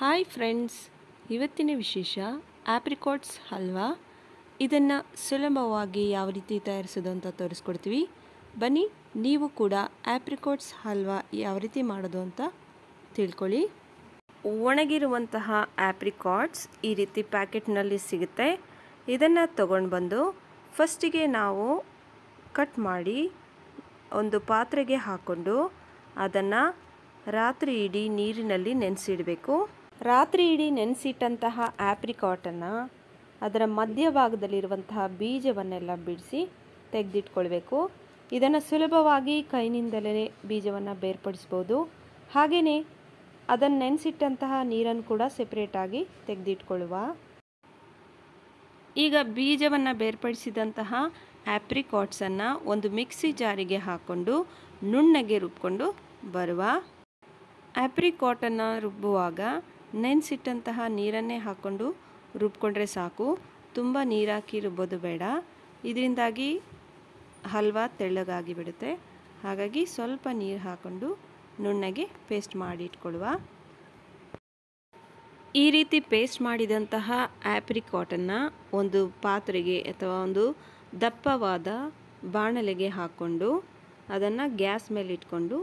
hi friends ಇವತ್ತಿನ ವಿಶೇಷ ಆ್ಯಪ್ರಿಕಾಟ್ಸ್ ಹಲ್ವಾ ಇದನ್ನು ಸುಲಭವಾಗಿ ಯಾವ ರೀತಿ ತಯಾರಿಸೋದು ಅಂತ ತೋರಿಸ್ಕೊಡ್ತೀವಿ ಬನ್ನಿ ನೀವು ಕೂಡ ಆ್ಯಪ್ರಿಕಾಟ್ಸ್ ಹಲ್ವಾ ಯಾವ ರೀತಿ ಮಾಡೋದು ಅಂತ ತಿಳ್ಕೊಳ್ಳಿ ಒಣಗಿರುವಂತಹ ಆ್ಯಪ್ರಿಕಾಟ್ಸ್ ಈ ರೀತಿ ಪ್ಯಾಕೆಟ್ನಲ್ಲಿ ಸಿಗುತ್ತೆ ಇದನ್ನು ತಗೊಂಡು ಬಂದು ಫಸ್ಟಿಗೆ ನಾವು ಕಟ್ ಮಾಡಿ ಒಂದು ಪಾತ್ರೆಗೆ ಹಾಕ್ಕೊಂಡು ಅದನ್ನು ರಾತ್ರಿ ಇಡೀ ನೀರಿನಲ್ಲಿ ನೆನೆಸಿಡಬೇಕು ರಾತ್ರಿ ಇಡೀ ನೆನೆಸಿಟ್ಟಂತಹ ಆಪ್ರಿಕಾಟನ್ನು ಅದರ ಮಧ್ಯಭಾಗದಲ್ಲಿರುವಂತಹ ಬೀಜವನ್ನೆಲ್ಲ ಬಿಡಿಸಿ ತೆಗೆದಿಟ್ಕೊಳ್ಬೇಕು ಇದನ್ನು ಸುಲಭವಾಗಿ ಕೈನಿಂದಲೇ ಬೀಜವನ್ನು ಬೇರ್ಪಡಿಸ್ಬೋದು ಹಾಗೆಯೇ ಅದನ್ನು ನೆನೆಸಿಟ್ಟಂತಹ ನೀರನ್ನು ಕೂಡ ಸೆಪ್ರೇಟಾಗಿ ತೆಗೆದಿಟ್ಕೊಳ್ಳುವ ಈಗ ಬೀಜವನ್ನು ಬೇರ್ಪಡಿಸಿದಂತಹ ಆಪ್ರಿಕಾಟ್ಸನ್ನು ಒಂದು ಮಿಕ್ಸಿ ಜಾರಿಗೆ ಹಾಕ್ಕೊಂಡು ನುಣ್ಣಗೆ ರುಬ್ಕೊಂಡು ಬರುವ ಆಪ್ರಿಕಾಟನ್ನು ರುಬ್ಬುವಾಗ ನೆನೆಸಿಟ್ಟಂತಹ ನೀರನ್ನೇ ಹಾಕ್ಕೊಂಡು ರುಬ್ಕೊಂಡ್ರೆ ಸಾಕು ತುಂಬ ನೀರಾಕಿ ರುಬ್ಬೋದು ಬೇಡ ಇದರಿಂದಾಗಿ ಹಲ್ವಾ ತೆಳ್ಳಗಾಗಿ ಬಿಡುತ್ತೆ ಹಾಗಾಗಿ ಸ್ವಲ್ಪ ನೀರು ಹಾಕ್ಕೊಂಡು ನುಣ್ಣಗೆ ಪೇಸ್ಟ್ ಮಾಡಿ ಇಟ್ಕೊಳ್ಳುವ ಈ ರೀತಿ ಪೇಸ್ಟ್ ಮಾಡಿದಂತಹ ಆ್ಯಪ್ರಿಕಾಟನ್ನು ಒಂದು ಪಾತ್ರೆಗೆ ಅಥವಾ ಒಂದು ದಪ್ಪವಾದ ಬಾಣಲೆಗೆ ಹಾಕ್ಕೊಂಡು ಅದನ್ನು ಗ್ಯಾಸ್ ಮೇಲೆ ಇಟ್ಕೊಂಡು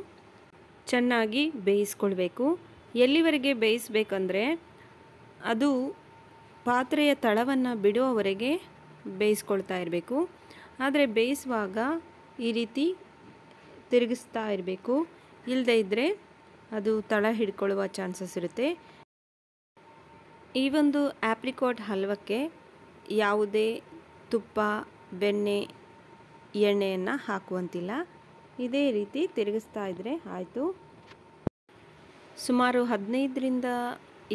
ಚೆನ್ನಾಗಿ ಬೇಯಿಸ್ಕೊಳ್ಬೇಕು ಎಲ್ಲಿವರೆಗೆ ಬೇಯಿಸಬೇಕಂದ್ರೆ ಅದು ಪಾತ್ರೆಯ ತಳವನ್ನು ಬಿಡುವವರೆಗೆ ಬೇಯಿಸ್ಕೊಳ್ತಾ ಇರಬೇಕು ಆದರೆ ಬೇಯಿಸುವಾಗ ಈ ರೀತಿ ತಿರುಗಿಸ್ತಾ ಇರಬೇಕು ಇಲ್ಲದೇ ಇದ್ದರೆ ಅದು ತಳ ಹಿಡ್ಕೊಳ್ಳುವ ಚಾನ್ಸಸ್ ಇರುತ್ತೆ ಈ ಒಂದು ಆ್ಯಪ್ರಿಕಾಟ್ ಹಲ್ವಕ್ಕೆ ಯಾವುದೇ ತುಪ್ಪ ಬೆಣ್ಣೆ ಎಣ್ಣೆಯನ್ನು ಹಾಕುವಂತಿಲ್ಲ ಇದೇ ರೀತಿ ತಿರುಗಿಸ್ತಾ ಇದ್ದರೆ ಆಯಿತು ಸುಮಾರು ಹದಿನೈದರಿಂದ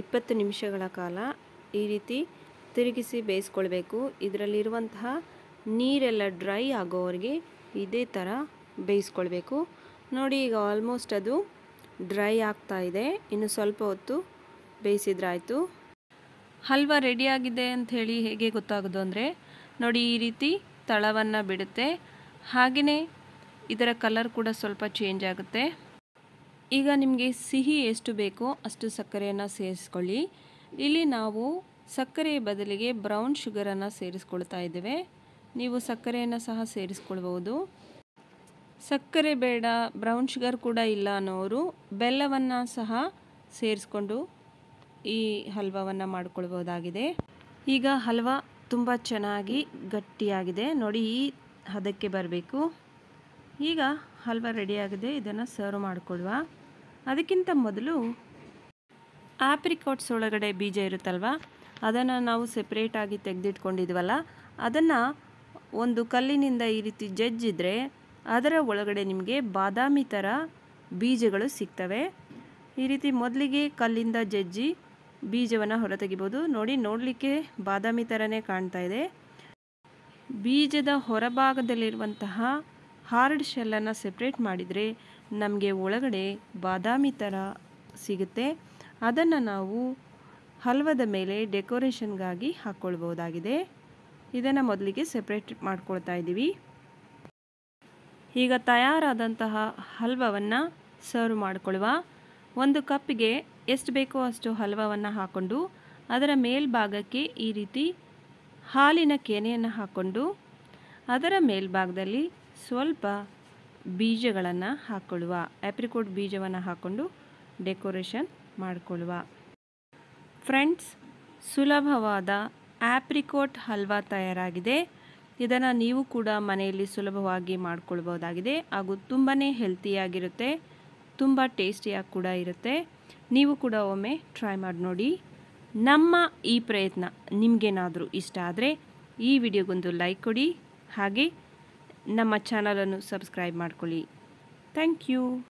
ಇಪ್ಪತ್ತು ನಿಮಿಷಗಳ ಕಾಲ ಈ ರೀತಿ ತಿರುಗಿಸಿ ಬೇಯಿಸ್ಕೊಳ್ಬೇಕು ಇದರಲ್ಲಿರುವಂತಹ ನೀರೆಲ್ಲ ಡ್ರೈ ಆಗೋವರೆಗೆ ಇದೇ ಥರ ಬೇಯಿಸ್ಕೊಳ್ಬೇಕು ನೋಡಿ ಈಗ ಆಲ್ಮೋಸ್ಟ್ ಅದು ಡ್ರೈ ಆಗ್ತಾ ಇದೆ ಇನ್ನು ಸ್ವಲ್ಪ ಹೊತ್ತು ಬೇಯಿಸಿದ್ರಾಯಿತು ಹಲ್ವ ರೆಡಿಯಾಗಿದೆ ಅಂಥೇಳಿ ಹೇಗೆ ಗೊತ್ತಾಗೋದು ಅಂದರೆ ನೋಡಿ ಈ ರೀತಿ ತಳವನ್ನು ಬಿಡುತ್ತೆ ಹಾಗೆಯೇ ಇದರ ಕಲರ್ ಕೂಡ ಸ್ವಲ್ಪ ಚೇಂಜ್ ಆಗುತ್ತೆ ಈಗ ನಿಮಗೆ ಸಿಹಿ ಎಷ್ಟು ಬೇಕೋ ಅಷ್ಟು ಸಕ್ಕರೆಯನ್ನು ಸೇರಿಸ್ಕೊಳ್ಳಿ ಇಲ್ಲಿ ನಾವು ಸಕ್ಕರೆ ಬದಲಿಗೆ ಬ್ರೌನ್ ಶುಗರನ್ನು ಸೇರಿಸ್ಕೊಳ್ತಾ ಇದ್ದೇವೆ ನೀವು ಸಕ್ಕರೆಯನ್ನು ಸಹ ಸೇರಿಸ್ಕೊಳ್ಬೋದು ಸಕ್ಕರೆ ಬೇಡ ಬ್ರೌನ್ ಶುಗರ್ ಕೂಡ ಇಲ್ಲ ಅನ್ನೋರು ಬೆಲ್ಲವನ್ನು ಸಹ ಸೇರಿಸ್ಕೊಂಡು ಈ ಹಲ್ವವನ್ನು ಮಾಡಿಕೊಳ್ಬೋದಾಗಿದೆ ಈಗ ಹಲ್ವ ತುಂಬ ಚೆನ್ನಾಗಿ ಗಟ್ಟಿಯಾಗಿದೆ ನೋಡಿ ಈ ಹದಕ್ಕೆ ಬರಬೇಕು ಈಗ ಹಲ್ವ ರೆಡಿಯಾಗಿದೆ ಇದನ್ನು ಸರ್ವ್ ಮಾಡಿಕೊಳ್ವಾ ಅದಕ್ಕಿಂತ ಮೊದಲು ಆಪ್ರಿಕಾಟ್ಸ್ ಒಳಗಡೆ ಬೀಜ ಇರುತ್ತಲ್ವ ಅದನ್ನು ನಾವು ಸೆಪ್ರೇಟಾಗಿ ತೆಗೆದಿಟ್ಕೊಂಡಿದ್ವಲ್ಲ ಅದನ್ನು ಒಂದು ಕಲ್ಲಿನಿಂದ ಈ ರೀತಿ ಜಜ್ಜಿದ್ರೆ ಅದರ ಒಳಗಡೆ ನಿಮಗೆ ಬಾದಾಮಿ ಥರ ಬೀಜಗಳು ಸಿಗ್ತವೆ ಈ ರೀತಿ ಮೊದಲಿಗೆ ಕಲ್ಲಿಂದ ಜಜ್ಜಿ ಬೀಜವನ್ನು ಹೊರತೆಗಿಬೋದು ನೋಡಿ ನೋಡಲಿಕ್ಕೆ ಬಾದಾಮಿ ಥರನೇ ಕಾಣ್ತಾ ಇದೆ ಬೀಜದ ಹೊರಭಾಗದಲ್ಲಿರುವಂತಹ ಹಾರ್ಡ್ ಶೆಲ್ಲನ್ನು ಸೆಪ್ರೇಟ್ ಮಾಡಿದರೆ ನಮಗೆ ಒಳಗಡೆ ಬಾದಾಮಿ ಥರ ಸಿಗುತ್ತೆ ಅದನ್ನು ನಾವು ಹಲ್ವದ ಮೇಲೆ ಡೆಕೋರೇಷನ್ಗಾಗಿ ಹಾಕ್ಕೊಳ್ಬೋದಾಗಿದೆ ಇದನ್ನು ಮೊದಲಿಗೆ ಸೆಪ್ರೇಟ್ ಮಾಡ್ಕೊಳ್ತಾ ಇದ್ದೀವಿ ಈಗ ತಯಾರಾದಂತಹ ಹಲ್ವವನ್ನು ಸರ್ವ್ ಮಾಡಿಕೊಳ್ಳುವ ಒಂದು ಕಪ್ಗೆ ಎಷ್ಟು ಬೇಕೋ ಅಷ್ಟು ಹಲ್ವವನ್ನು ಹಾಕ್ಕೊಂಡು ಅದರ ಮೇಲ್ಭಾಗಕ್ಕೆ ಈ ರೀತಿ ಹಾಲಿನ ಕೆನೆಯನ್ನು ಹಾಕ್ಕೊಂಡು ಅದರ ಮೇಲ್ಭಾಗದಲ್ಲಿ ಸ್ವಲ್ಪ ಬೀಜಗಳನ್ನು ಹಾಕ್ಕೊಳ್ಳುವ ಆಪ್ರಿಕೋಟ್ ಬೀಜವನ್ನು ಹಾಕ್ಕೊಂಡು ಡೆಕೋರೇಷನ್ ಮಾಡಿಕೊಳ್ಳುವ ಫ್ರೆಂಡ್ಸ್ ಸುಲಭವಾದ ಆಪ್ರಿಕೋಟ್ ಹಲ್ವಾ ತಯಾರಾಗಿದೆ ಇದನ್ನು ನೀವು ಕೂಡ ಮನೆಯಲ್ಲಿ ಸುಲಭವಾಗಿ ಮಾಡಿಕೊಳ್ಬೋದಾಗಿದೆ ಹಾಗೂ ತುಂಬಾ ಹೆಲ್ತಿಯಾಗಿರುತ್ತೆ ತುಂಬ ಟೇಸ್ಟಿಯಾಗಿ ಕೂಡ ಇರುತ್ತೆ ನೀವು ಕೂಡ ಒಮ್ಮೆ ಟ್ರೈ ಮಾಡಿ ನೋಡಿ ನಮ್ಮ ಈ ಪ್ರಯತ್ನ ನಿಮಗೇನಾದರೂ ಇಷ್ಟ ಆದರೆ ಈ ವಿಡಿಯೋಗೊಂದು ಲೈಕ್ ಕೊಡಿ ಹಾಗೆ ನಮ್ಮ ಚಾನಲನ್ನು ಸಬ್ಸ್ಕ್ರೈಬ್ ಮಾಡಿಕೊಳ್ಳಿ ಥ್ಯಾಂಕ್ ಯು